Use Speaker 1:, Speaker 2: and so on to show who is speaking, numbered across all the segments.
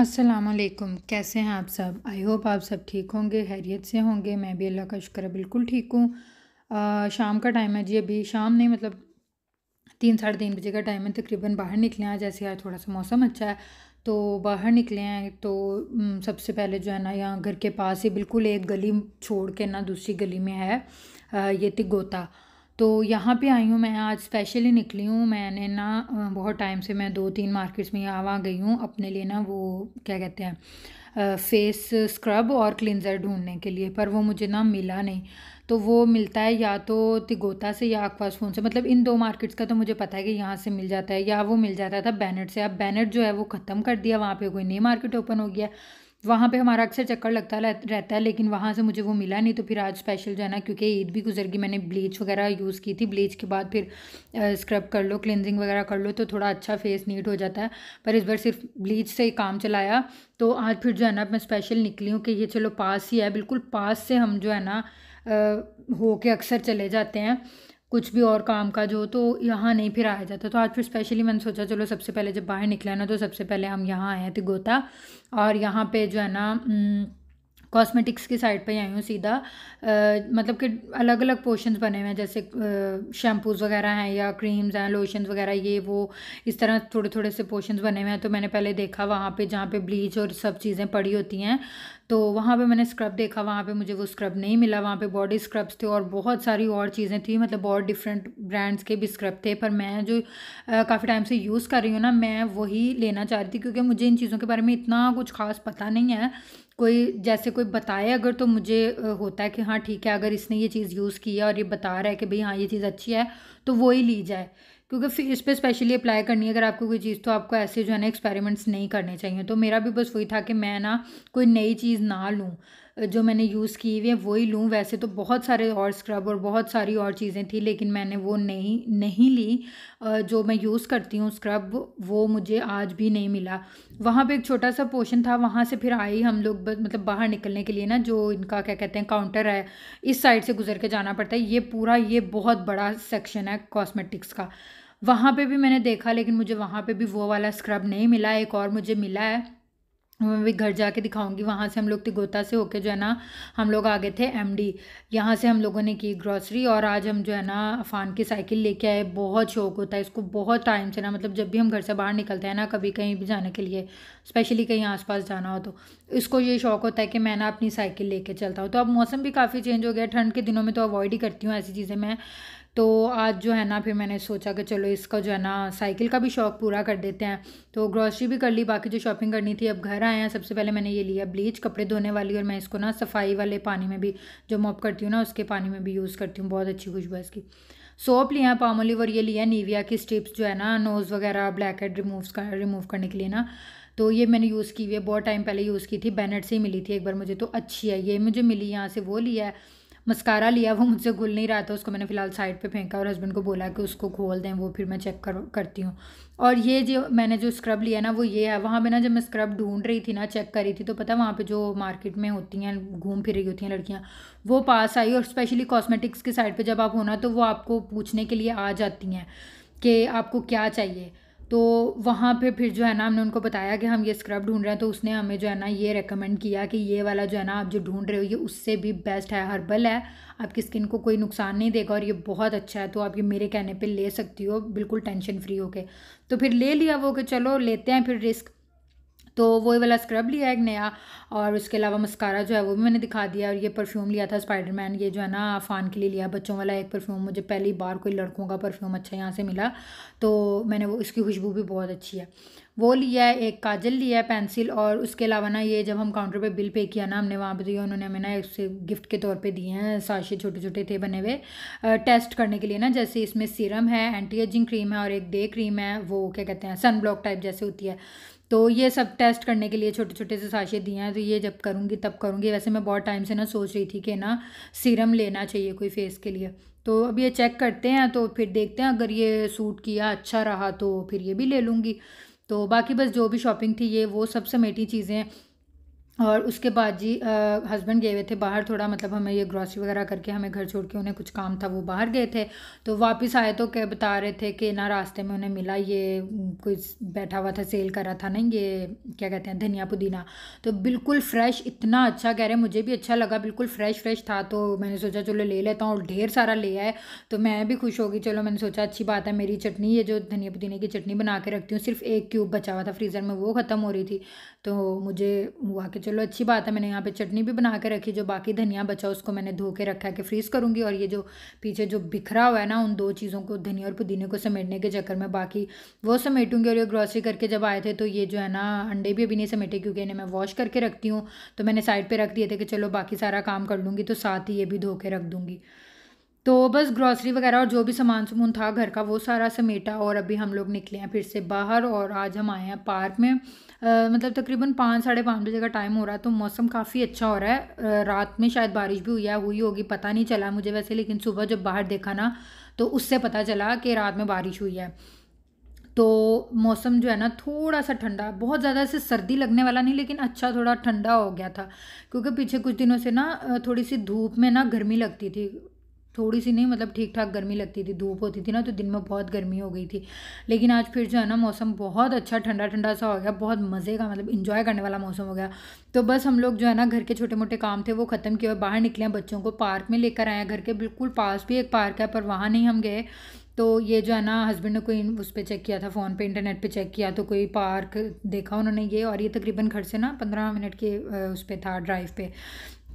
Speaker 1: असलकुम कैसे हैं आप सब आई होप आप सब ठीक होंगे हैरियत से होंगे मैं भी अल्लाह का शुक्र बिल्कुल ठीक हूँ शाम का टाइम है जी अभी शाम नहीं मतलब तीन साढ़े तीन बजे का टाइम है तकरीबन बाहर निकले हैं जैसे आज थोड़ा सा मौसम अच्छा है तो बाहर निकले हैं तो सबसे पहले जो है ना यहाँ घर के पास ही बिल्कुल एक गली छोड़ के ना दूसरी गली में है ये तिगोता तो यहाँ पे आई हूँ मैं आज स्पेशली निकली हूँ मैंने ना बहुत टाइम से मैं दो तीन मार्केट्स में आवा गई हूँ अपने लिए ना वो क्या कहते हैं फेस स्क्रब और क्लिनज़र ढूंढने के लिए पर वो मुझे ना मिला नहीं तो वो मिलता है या तो तिगोता से या आकवास फोन से मतलब इन दो मार्केट्स का तो मुझे पता है कि यहाँ से मिल जाता है या वो मिल जाता था बैनट से अब बैनट जो है वो ख़त्म कर दिया वहाँ पर कोई नई मार्केट ओपन हो गया वहाँ पे हमारा अक्सर चक्कर लगता रहता है लेकिन वहाँ से मुझे वो मिला नहीं तो फिर आज स्पेशल जाना क्योंकि ईद भी गुजर गई मैंने ब्लीच वगैरह यूज़ की थी ब्लीच के बाद फिर स्क्रब कर लो क्लिनजिंग वगैरह कर लो तो थोड़ा अच्छा फेस नीट हो जाता है पर इस बार सिर्फ ब्लीच से ही काम चलाया तो आज फिर जो है ना मैं स्पेशल निकली हूँ कि ये चलो पास ही है बिल्कुल पास से हम जो है ना हो के अक्सर चले जाते हैं कुछ भी और काम का जो तो यहाँ नहीं फिर आया जाता तो आज फिर स्पेशली मैंने सोचा चलो सबसे पहले जब बाहर निकला ना तो सबसे पहले हम यहाँ आए थे गोता और यहाँ पे जो है ना कॉस्मेटिक्स की साइड पे ही आई हूँ सीधा आ, मतलब कि अलग अलग पोर्शंस बने हुए हैं जैसे शैम्पूज़ वगैरह हैं या क्रीम्स हैं लोशंस वगैरह ये वो इस तरह थोड़े थोड़े से पोर्शंस बने हुए हैं तो मैंने पहले देखा वहाँ पे जहाँ पे ब्लीच और सब चीज़ें पड़ी होती हैं तो वहाँ पे मैंने स्क्रब देखा वहाँ पे मुझे वो स्क्रब नहीं मिला वहाँ पे बॉडी स्क्रब्स थे और बहुत सारी और चीज़ें थी मतलब बहुत डिफरेंट ब्रांड्स के भी स्क्रब थे पर मैं जो काफ़ी टाइम से यूज़ कर रही हूँ ना मैं वही लेना चाह रही थी क्योंकि मुझे इन चीज़ों के बारे में इतना कुछ खास पता नहीं है कोई जैसे कोई बताए अगर तो मुझे होता है कि हाँ ठीक है अगर इसने ये चीज़ यूज़ की है और ये बता रहा है कि भाई हाँ ये चीज़ अच्छी है तो वो ही ली जाए क्योंकि फिर इस पर स्पेशली अप्लाई करनी है अगर आपको कोई चीज़ तो आपको ऐसे जो है ना एक्सपेरिमेंट्स नहीं करने चाहिए तो मेरा भी बस वही था कि मैं ना कोई नई चीज़ ना लूँ जो मैंने यूज़ की हुई है वही लूँ वैसे तो बहुत सारे और स्क्रब और बहुत सारी और चीज़ें थी लेकिन मैंने वो नहीं नहीं ली जो मैं यूज़ करती हूँ स्क्रब वो मुझे आज भी नहीं मिला वहाँ पे एक छोटा सा पोर्शन था वहाँ से फिर आई हम लोग मतलब बाहर निकलने के लिए ना जो इनका क्या कहते हैं काउंटर है इस साइड से गुजर के जाना पड़ता है ये पूरा ये बहुत बड़ा सेक्शन है कॉस्मेटिक्स का वहाँ पे भी मैंने देखा लेकिन मुझे वहाँ पे भी वो वाला स्क्रब नहीं मिला एक और मुझे मिला है मैं भी घर जाके दिखाऊंगी वहाँ से हम लोग तिगोता से होके जो है ना हम लोग आ गए थे एमडी यहाँ से हम लोगों ने की ग्रॉसरी और आज हम जो है ना अफान की साइकिल लेके आए बहुत शौक होता है इसको बहुत टाइम से ना मतलब जब भी हम घर से बाहर निकलते हैं ना कभी कहीं भी जाने के लिए स्पेशली कहीं आसपास जाना हो तो इसको ये शौक होता है कि मैं ना अपनी साइकिल लेके चलता हूँ तो अब मौसम भी काफ़ी चेंज हो गया ठंड के दिनों में तो अवॉइड ही करती हूँ ऐसी चीज़ें मैं तो आज जो है ना फिर मैंने सोचा कि चलो इसका जो है ना साइकिल का भी शौक़ पूरा कर देते हैं तो ग्रॉसरी भी कर ली बाकी जो शॉपिंग करनी थी अब घर आए हैं सबसे पहले मैंने ये लिया ब्लीच कपड़े धोने वाली और मैं इसको ना सफाई वाले पानी में भी जो मॉप करती हूँ ना उसके पानी में भी यूज़ करती हूँ बहुत अच्छी खुशबू इसकी सोप लिया है पाम और ये लिया नीविया की स्टिप्स जो है ना नोज़ वगैरह ब्लैक हेड रिमूव कर रिमूव करने के लिए ना तो ये मैंने यूज़ की हुई है बहुत टाइम पहले यूज़ की थी बैनेट से ही मिली थी एक बार मुझे तो अच्छी है ये मुझे मिली यहाँ से वो लिया है मस्कारा लिया वो मुझसे घुल नहीं रहा था उसको मैंने फ़िलहाल साइड पे फेंका और हस्बैंड को बोला कि उसको खोल दें वो फिर मैं चेक कर करती हूँ और ये जो मैंने जो स्क्रब लिया ना वो ये है वहाँ पर ना जब मैं स्क्रब ढूंढ रही थी ना चेक कर रही थी तो पता वहाँ पर जो मार्केट में होती हैं घूम फिर रही होती हैं लड़कियाँ वो पास आई और स्पेशली कॉस्मेटिक्स के साइड पर जब आप होना तो वो आपको पूछने के लिए आ जाती हैं कि आपको क्या चाहिए तो वहाँ पे फिर जो है ना हमने उनको बताया कि हम ये स्क्रब ढूंढ रहे हैं तो उसने हमें जो है ना ये रेकमेंड किया कि ये वाला जो है ना आप जो ढूंढ रहे हो ये उससे भी बेस्ट है हर्बल है आपकी स्किन को कोई नुकसान नहीं देगा और ये बहुत अच्छा है तो आप ये मेरे कहने पे ले सकती हो बिल्कुल टेंशन फ्री होके तो फिर ले लिया वो कि चलो लेते हैं फिर रिस्क तो वो वाला स्क्रब लिया एक नया और उसके अलावा मस्कारा जो है वो भी मैंने दिखा दिया और ये परफ्यूम लिया था स्पाइडरमैन ये जो है ना फ़ान के लिए लिया बच्चों वाला एक परफ्यूम मुझे पहली बार कोई लड़कों का परफ्यूम अच्छा यहाँ से मिला तो मैंने वो इसकी खुशबू भी बहुत अच्छी है वो लिया है एक काजल लिया है पेंसिल और उसके अलावा ना ये जब हम काउंटर पे बिल पे किया ना हमने वहाँ पे दिया तो उन्होंने हमें ना उससे गिफ्ट के तौर पे दिए हैं साशे छोटे छोटे थे बने हुए टेस्ट करने के लिए ना जैसे इसमें सीरम है एंटी एजिंग क्रीम है और एक डे क्रीम है वो क्या कहते हैं सन ब्लॉक टाइप जैसे होती है तो ये सब टेस्ट करने के लिए छोटे छोटे से साशे दिए हैं तो ये जब करूँगी तब करूँगी वैसे मैं बहुत टाइम से ना सोच रही थी कि ना सीरम लेना चाहिए कोई फेस के लिए तो अब ये चेक करते हैं तो फिर देखते हैं अगर ये सूट किया अच्छा रहा तो फिर ये भी ले लूँगी तो बाकी बस जो भी शॉपिंग थी ये वो सब समेटी चीज़ें और उसके बाद जी हस्बैंड गए हुए थे बाहर थोड़ा मतलब हमें ये ग्रॉसरी वगैरह करके हमें घर छोड़ के उन्हें कुछ काम था वो बाहर गए थे तो वापस आए तो क्या बता रहे थे कि ना रास्ते में उन्हें मिला ये कुछ बैठा हुआ था सेल कर रहा था ना ये क्या कहते हैं धनिया पुदीना तो बिल्कुल फ्रेश इतना अच्छा कह रहे मुझे भी अच्छा लगा बिल्कुल फ्रेश फ्रेश था तो मैंने सोचा चलो ले लेता हूँ और ढेर सारा ले आए तो मैं भी खुश होगी चलो मैंने सोचा अच्छी बात है मेरी चटनी ये जो धनिया पुदीने की चटनी बना के रखती हूँ सिर्फ एक क्यूब बचा हुआ था फ्रीज़र में वो ख़त्म हो रही थी तो मुझे हुआ कि चलो अच्छी बात है मैंने यहाँ पे चटनी भी बना के रखी जो बाकी धनिया बचा उसको मैंने धो के रखा है कि फ्रीज़ करूँगी और ये जो पीछे जो बिखरा हुआ है ना उन दो चीज़ों को धनिया और पुदीने को समेटने के चक्कर में बाकी वो समेटूँगी और ये ग्रॉसरी करके जब आए थे तो ये जो है ना अंडे भी अभी नहीं समेटे क्योंकि इन्हें मैं वॉश करके रखती हूँ तो मैंने साइड पर रख दिए थे कि चलो बाकी सारा काम कर लूँगी तो साथ ही ये भी धो के रख दूँगी तो बस ग्रॉसरी वगैरह और जो भी सामान समून था घर का वो सारा समेटा और अभी हम लोग निकले हैं फिर से बाहर और आज हम आए हैं पार्क में मतलब तकरीबन पाँच साढ़े पाँच बजे का टाइम हो रहा है तो मौसम काफ़ी अच्छा हो रहा है रात में शायद बारिश भी हुई है हुई होगी पता नहीं चला मुझे वैसे लेकिन सुबह जब बाहर देखा ना तो उससे पता चला कि रात में बारिश हुई है तो मौसम जो है ना थोड़ा सा ठंडा बहुत ज़्यादा ऐसे सर्दी लगने वाला नहीं लेकिन अच्छा थोड़ा ठंडा हो गया था क्योंकि पीछे कुछ दिनों से ना थोड़ी सी धूप में ना गर्मी लगती थी थोड़ी सी नहीं मतलब ठीक ठाक गर्मी लगती थी धूप होती थी ना तो दिन में बहुत गर्मी हो गई थी लेकिन आज फिर जो है ना मौसम बहुत अच्छा ठंडा ठंडा सा हो गया बहुत मज़े का मतलब इन्जॉय करने वाला मौसम हो गया तो बस हम लोग जो है ना घर के छोटे मोटे काम थे वो ख़त्म किए और बाहर निकले बच्चों को पार्क में लेकर आए हैं घर के बिल्कुल पास भी एक पार्क है पर वहाँ नहीं हम गए तो ये जो है ना हस्बैंड ने कोई उस पर चेक किया था फ़ोन पे इंटरनेट पे चेक किया तो कोई पार्क देखा उन्होंने ये और ये तकरीबन घर से ना पंद्रह मिनट के उस पर था ड्राइव पे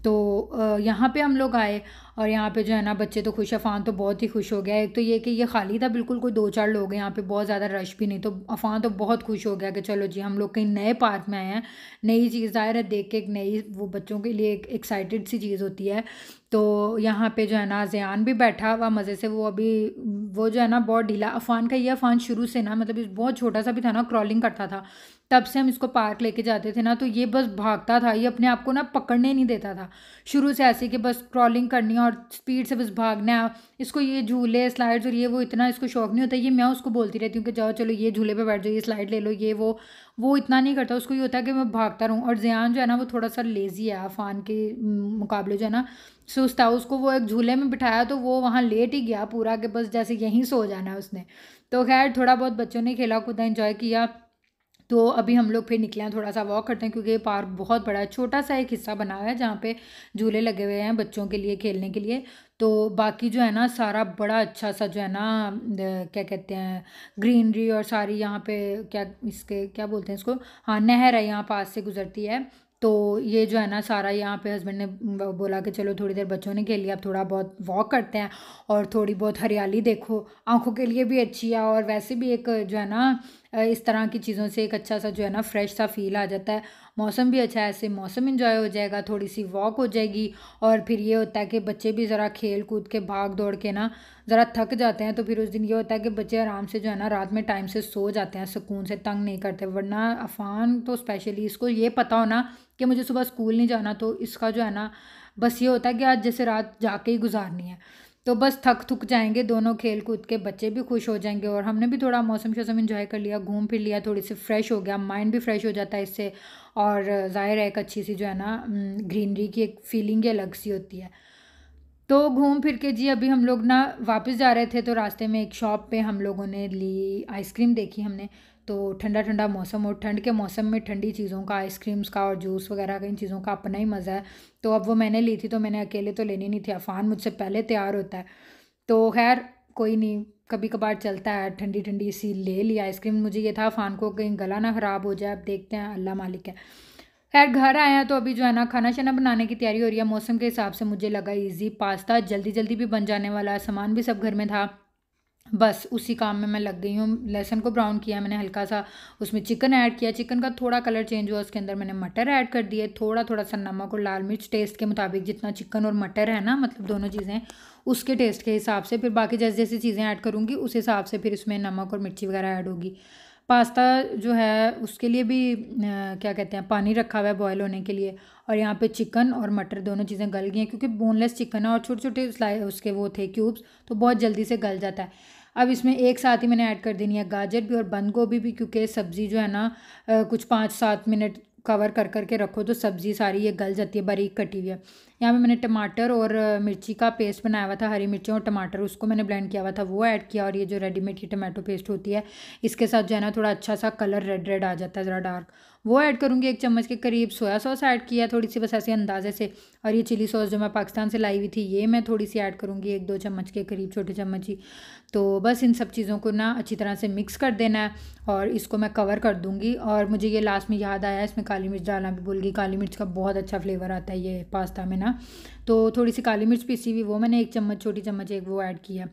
Speaker 1: तो यहाँ पे हम लोग आए और यहाँ पे जो है ना बच्चे तो खुश अफ़ान तो बहुत ही खुश हो गया एक तो ये कि ये खाली था बिल्कुल कोई दो चार लोग हैं यहाँ पे बहुत ज़्यादा रश भी नहीं तो अफ़ान तो बहुत खुश हो गया कि चलो जी हम लोग कहीं नए पार्क में आए हैं नई चीज़ ज़ाहिर है देख के एक नई वो बच्चों के लिए एक एक्साइटेड सी चीज़ होती है तो यहाँ पर जो है ना जयान भी बैठा हुआ मज़े से वो अभी वो जो है ना बहुत ढीला अफ़ान का ये अफ़ान शुरू से ना मतलब बहुत छोटा सा भी था ना क्रॉलिंग करता था तब से हम इसको पार्क लेके जाते थे ना तो ये बस भागता था ये अपने आप को ना पकड़ने नहीं देता था शुरू से ऐसे कि बस क्रॉलिंग करनी और स्पीड से बस भागना है इसको ये झूले स्लाइड्स और ये वो इतना इसको शौक नहीं होता ये मैं उसको बोलती रहती हूँ कि जाओ चलो ये झूले पर बैठ जाओ ये स्लाइड ले लो ये वो वो इतना नहीं करता उसको ये होता है कि मैं भागता रहूँ और जयान जो है ना वो थोड़ा सा लेज़ी है आफान के मुकाबले जो है ना सुस्त था उसको वो एक झूले में बिठाया तो वो वहाँ लेट ही गया पूरा कि बस जैसे यहीं सो जाना है उसने तो खैर थोड़ा बहुत बच्चों ने खेला कूदा इंजॉय किया तो अभी हम लोग फिर निकले हैं थोड़ा सा वॉक करते हैं क्योंकि पार्क बहुत बड़ा है छोटा सा एक हिस्सा बना हुआ है जहाँ पे झूले लगे हुए हैं बच्चों के लिए खेलने के लिए तो बाकी जो है ना सारा बड़ा अच्छा सा जो है ना क्या कहते हैं ग्रीनरी और सारी यहाँ पे क्या इसके क्या बोलते हैं इसको हाँ नहर है यहाँ पास से गुजरती है तो ये जो है ना सारा यहाँ पे हस्बैंड ने बोला कि चलो थोड़ी देर बच्चों ने खेल लिया अब थोड़ा बहुत वॉक करते हैं और थोड़ी बहुत हरियाली देखो आँखों के लिए भी अच्छी है और वैसे भी एक जो है ना इस तरह की चीज़ों से एक अच्छा सा जो है ना फ्रेश सा फील आ जाता है मौसम भी अच्छा है ऐसे मौसम इन्जॉय हो जाएगा थोड़ी सी वॉक हो जाएगी और फिर ये होता है कि बच्चे भी ज़रा खेल कूद के भाग दौड़ के ना ज़रा थक जाते हैं तो फिर उस दिन ये होता है कि बच्चे आराम से जो है ना रात में टाइम से सो जाते हैं सुकून से तंग नहीं करते वरना अफान तो स्पेशली इसको ये पता होना कि मुझे सुबह स्कूल नहीं जाना तो इसका जो है ना बस ये होता है कि आज जैसे रात जाके ही गुजारनी है तो बस थक थक जाएंगे दोनों खेल कूद के बच्चे भी खुश हो जाएंगे और हमने भी थोड़ा मौसम शौसम इन्जॉय कर लिया घूम फिर लिया थोड़ी सी फ्रेश हो गया माइंड भी फ्रेश हो जाता है इससे और ज़ाहिर है एक अच्छी सी जो है ना ग्रीनरी की एक फीलिंग ही अलग सी होती है तो घूम फिर के जी अभी हम लोग ना वापस जा रहे थे तो रास्ते में एक शॉप पे हम लोगों ने ली आइसक्रीम देखी हमने तो ठंडा ठंडा मौसम और ठंड के मौसम में ठंडी चीज़ों का आइसक्रीम्स का और जूस वगैरह का इन चीज़ों का अपना ही मज़ा है तो अब वो मैंने ली थी तो मैंने अकेले तो लेनी नहीं थी अफान मुझसे पहले तैयार होता है तो खैर कोई नहीं कभी कभार चलता है ठंडी ठंडी सी ले ली आइसक्रीम मुझे ये था अफान को कहीं गला ना ख़राब हो जाए अब देखते हैं अल्लाह मालिक है खैर घर आया तो अभी जो है ना खाना शाना बनाने की तैयारी हो रही है मौसम के हिसाब से मुझे लगा इजी पास्ता जल्दी जल्दी भी बन जाने वाला सामान भी सब घर में था बस उसी काम में मैं लग गई हूँ लहसन को ब्राउन किया मैंने हल्का सा उसमें चिकन ऐड किया चिकन का थोड़ा कलर चेंज हुआ उसके अंदर मैंने मटर ऐड कर दिए थोड़ा थोड़ा सा नमक और लाल मिर्च टेस्ट के मुताबिक जितना चिकन और मटर है ना मतलब दोनों चीज़ें उसके टेस्ट के हिसाब से फिर बाकी जैसे जैसी चीज़ें ऐड करूँगी उस हिसाब से फिर उसमें नमक और मिर्ची वगैरह ऐड होगी पास्ता जो है उसके लिए भी आ, क्या कहते हैं पानी रखा हुआ है बॉयल होने के लिए और यहाँ पे चिकन और मटर दोनों चीज़ें गल गई हैं क्योंकि बोनलेस चिकन है और छोटे छोटे स्लाई उसके वो थे क्यूब्स तो बहुत जल्दी से गल जाता है अब इसमें एक साथ ही मैंने ऐड कर देनी है गाजर भी और बंद गोभी भी क्योंकि सब्ज़ी जो है ना कुछ पाँच सात मिनट कवर कर करके रखो तो सब्ज़ी सारी ये गल जाती है बारीक कटी हुई है यहाँ पे मैंने टमाटर और मिर्ची का पेस्ट बनाया हुआ था हरी मिर्ची और टमाटर उसको मैंने ब्लेंड किया हुआ था वो ऐड किया और ये जो रेडीमेड की टमाटो पेस्ट होती है इसके साथ जो है ना थोड़ा अच्छा सा कलर रेड रेड आ जाता है ज़रा डार्क वो ऐड करूँगी एक चम्मच के करीब सोया सॉस ऐड किया थोड़ी सी बस ऐसे अंदाजे से और ये चिली सॉस जो मैं पाकिस्तान से लाई हुई थी ये मैं थोड़ी सी ऐड करूँगी एक दो चम्मच के करीब छोटे चम्मच ही तो बस इन सब चीज़ों को ना अच्छी तरह से मिक्स कर देना है और इसको मैं कवर कर दूँगी और मुझे ये लास्ट में याद आया इसमें काली मिर्च डालना भी भूल गई काली मिर्च का बहुत अच्छा फ्लेवर आता है ये पास्ता में ना ना तो थोड़ी सी काली मिर्च पीसी हुई वो मैंने एक चम्मच छोटी चम्मच एक वो ऐड किया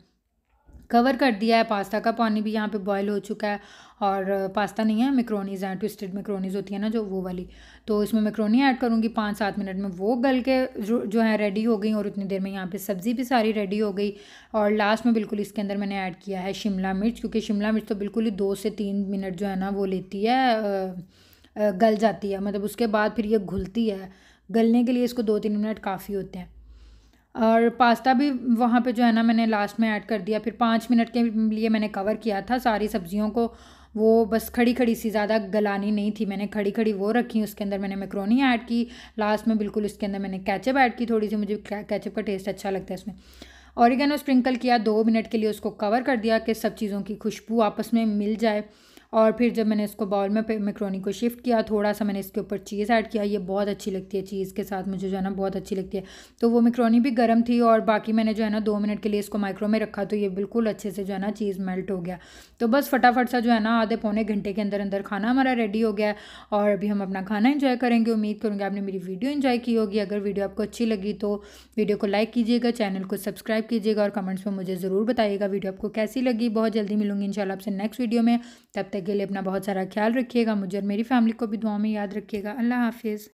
Speaker 1: कवर कर दिया है पास्ता का पानी भी यहाँ पे बॉयल हो चुका है और पास्ता नहीं है मैक्रोनीज हैं ट्विस्टेड मैक्रोनीज होती है ना जो वो वाली तो इसमें मैक्रोनी ऐड करूँगी पाँच सात मिनट में वो गल के जो जो है रेडी हो गई और उतनी देर में यहाँ पे सब्ज़ी भी सारी रेडी हो गई और लास्ट में बिल्कुल इसके अंदर मैंने ऐड किया है शिमला मिर्च क्योंकि शिमला मिर्च तो बिल्कुल ही दो से तीन मिनट जो है ना वो लेती है गल जाती है मतलब उसके बाद फिर ये घुलती है गलने के लिए इसको दो तीन मिनट काफ़ी होते हैं और पास्ता भी वहाँ पे जो है ना मैंने लास्ट में ऐड कर दिया फिर पाँच मिनट के लिए मैंने कवर किया था सारी सब्जियों को वो बस खड़ी खड़ी सी ज़्यादा गलानी नहीं थी मैंने खड़ी खड़ी वो रखी उसके अंदर मैंने मैक्रोनी ऐड की लास्ट में बिल्कुल उसके अंदर मैंने कैचअप ऐड की थोड़ी सी मुझे कैचअप का टेस्ट अच्छा लगता है इसमें और स्प्रिंकल किया दो मिनट के लिए उसको कवर कर दिया कि सब चीज़ों की खुशबू आपस में मिल जाए और फिर जब मैंने इसको बाउल में मैक्रोनी को शिफ्ट किया थोड़ा सा मैंने इसके ऊपर चीज़ ऐड किया ये बहुत अच्छी लगती है चीज़ के साथ मुझे जो है ना बहुत अच्छी लगती है तो वो मैक्रोनी भी गर्म थी और बाकी मैंने जो है ना दो मिनट के लिए इसको माइक्रो में रखा तो ये बिल्कुल अच्छे से जो है ना चीज़ मेल्ट हो गया तो बस फटाफट सा जो है ना आधे पौने घंटे के अंदर अंदर खाना हमारा रेडी हो गया और अभी हम अपना खाना इन्जॉय करेंगे उम्मीद करूँगी आपने मेरी वीडियो इन्जॉय की होगी अगर वीडियो आपको अच्छी लगी तो वीडियो को लाइक कीजिएगा चैनल को सब्सक्राइब कीजिएगा और कमेंट्स में मुझे ज़रूर बताइएगा वीडियो आपको कैसी लगी बहुत जल्दी मिलूंगी इन आपसे नेक्स्ट वीडियो में तब तक तक के लिए अपना बहुत सारा ख्याल रखिएगा मुझे और मेरी फैमिली को भी दुआ में याद रखिएगा अल्लाह हाफिज़